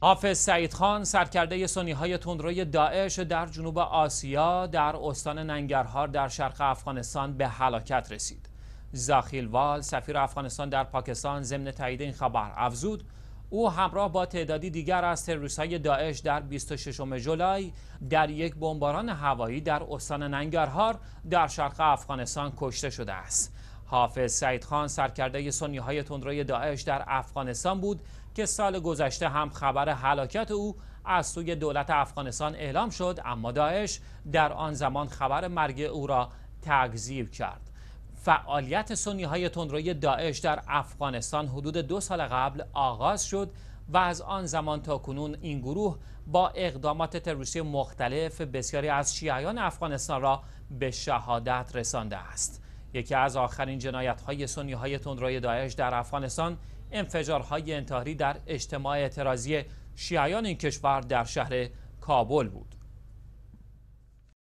حافظ سعید خان سرکرده سنی های تندروی داعش در جنوب آسیا در استان ننگرهار در شرق افغانستان به هلاکت رسید. وال سفیر افغانستان در پاکستان ضمن تایید این خبر افزود او همراه با تعدادی دیگر از تروریست های داعش در 26 جولای در یک بمباران هوایی در استان ننگرهار در شرق افغانستان کشته شده است. حافظ سعید خان سرکرده سنی های تندروی داعش در افغانستان بود که سال گذشته هم خبر حلاکت او از سوی دولت افغانستان اعلام شد اما داعش در آن زمان خبر مرگ او را تکذیب کرد فعالیت سنی های تندروی داعش در افغانستان حدود دو سال قبل آغاز شد و از آن زمان تا کنون این گروه با اقدامات تروریستی مختلف بسیاری از شیعیان افغانستان را به شهادت رسانده است. یکی از آخرین جنایت های سنی های تندروی داعش در افغانستان انفجارهای انتحاری در اجتماع اعتراضی شیعیان این کشور در شهر کابل بود